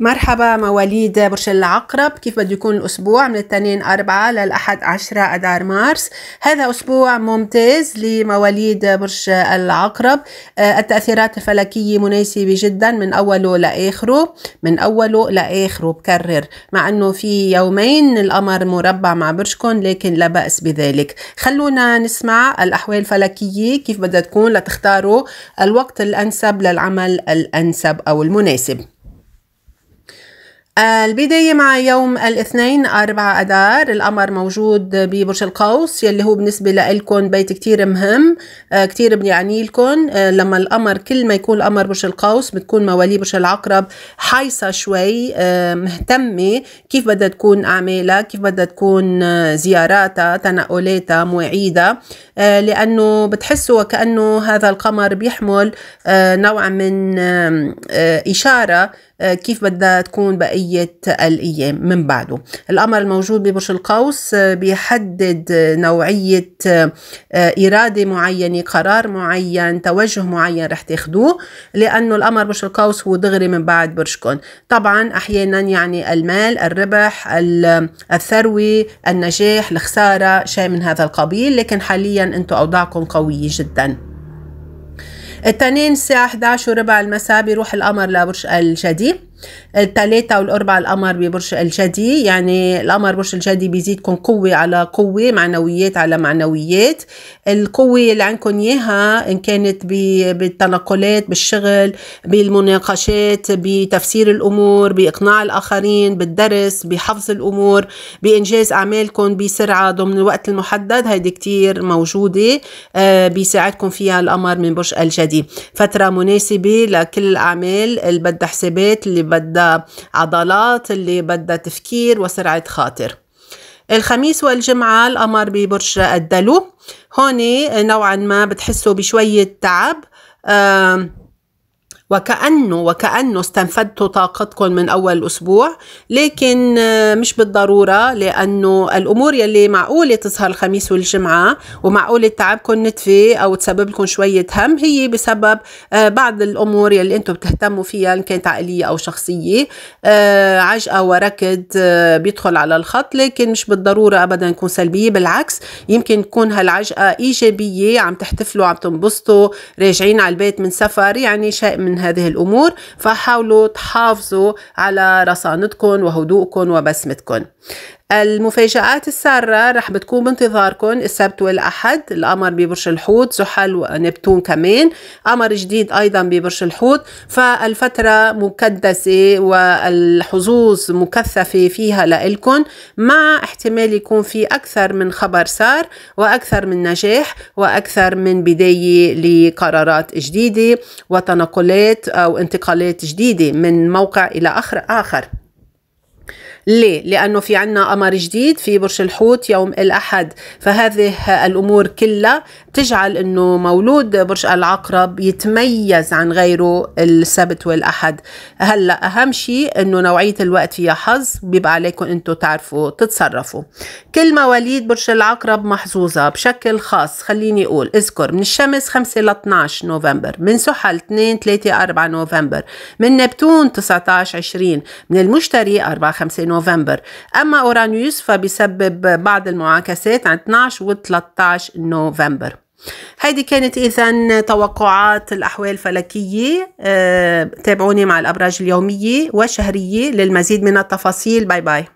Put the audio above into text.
مرحبا مواليد برج العقرب كيف بده يكون الأسبوع من الاثنين أربعة للأحد عشرة اذار مارس هذا أسبوع ممتاز لمواليد برج العقرب آه، التأثيرات الفلكية مناسبة جدا من أوله لآخره من أوله لآخره بكرر مع أنه في يومين القمر مربع مع برجكم لكن لا بأس بذلك خلونا نسمع الأحوال الفلكية كيف بدها تكون لتختاروا الوقت الأنسب للعمل الأنسب أو المناسب البداية مع يوم الاثنين أربعة أدار القمر موجود ببرج القوس يلي هو بالنسبة لإلكم بيت كتير مهم آه، كتير بيعني لكم آه، لما القمر كل ما يكون القمر برج القوس بتكون مواليد برج العقرب حايصة شوي آه، مهتمة كيف بدها تكون أعمالها كيف بدها تكون زياراتها تنقلاتها مواعيدها لأنه بتحسوا وكأنه هذا القمر بيحمل نوع من إشارة آه، كيف بدها تكون بقية الأيام من بعده القمر الموجود ببرج القوس آه، بيحدد نوعية آه، إرادة معينة قرار معين توجه معين رح تاخدوه لأنه القمر برج القوس هو دغري من بعد برجكم طبعا أحيانا يعني المال الربح الثروة النجاح الخسارة شيء من هذا القبيل لكن حاليا أنتم أوضاعكم قوية جداً التنين الساعة 11 وربع المساء بيروح القمر لبرج الجدي الثلاثة والأربعة القمر ببرج الجدي يعني القمر برج الجدي بيزيدكم قوة على قوة معنويات على معنويات القوة اللي عندكم إياها إن كانت بالتنقلات بالشغل بالمناقشات بتفسير الأمور بإقناع الآخرين بالدرس بحفظ الأمور بإنجاز أعمالكم بسرعة ضمن الوقت المحدد هيدي كتير موجودة آه، بيساعدكم فيها القمر من برج الجدي فترة مناسبة لكل الأعمال اللي بدها حسابات اللي بدها عضلات اللي بدها تفكير وسرعة خاطر الخميس والجمعة القمر ببرج الدلو هون نوعا ما بتحسوا بشوية تعب آه وكأنه وكأنه استنفدتوا طاقتكم من أول أسبوع لكن آه، مش بالضرورة لأنه الأمور يلي معقولة تظهر الخميس والجمعة ومعقولة تعبكم نتفي أو تسبب لكم شوية هم هي بسبب آه، بعض الأمور يلي أنتم بتهتموا فيها إن كانت عقلية أو شخصية آه، عجقة وركض بيدخل على الخط لكن مش بالضرورة أبدا يكون سلبية بالعكس يمكن تكون هالعجقة إيجابية عم تحتفلوا عم تنبسطوا راجعين على البيت من سفر يعني شيء من هذه الأمور فحاولوا تحافظوا على رصانتكم وهدوءكم وبسمتكم المفاجآت السارة رح بتكون بانتظاركم السبت والأحد القمر ببرج الحوت زحل ونبتون كمان قمر جديد أيضا ببرج الحوت فالفترة مكدسة والحظوظ مكثفة فيها لإلكن مع احتمال يكون في أكثر من خبر سار وأكثر من نجاح وأكثر من بداية لقرارات جديدة وتنقلات انتقالات أو انتقالات جديدة من موقع إلى آخر, آخر ليه؟ لأنه في عنا قمر جديد في برج الحوت يوم الأحد فهذه الأمور كلها تجعل أنه مولود برج العقرب يتميز عن غيره السبت والأحد هلأ أهم شيء أنه نوعية الوقت فيها حظ بيبقى عليكم أنتم تعرفوا تتصرفوا كل مواليد برج العقرب محظوظة بشكل خاص خليني أقول اذكر من الشمس 5 ل 12 نوفمبر من سحل 2 3 4 نوفمبر من نبتون 19 20 من المشتري 4 5 نوفمبر نوفمبر أما أورانيوس فبيسبب بعض المعاكسات عن 12 و 13 نوفمبر هيدي كانت اذا توقعات الاحوال الفلكيه آه، تابعوني مع الابراج اليوميه والشهريه للمزيد من التفاصيل باي باي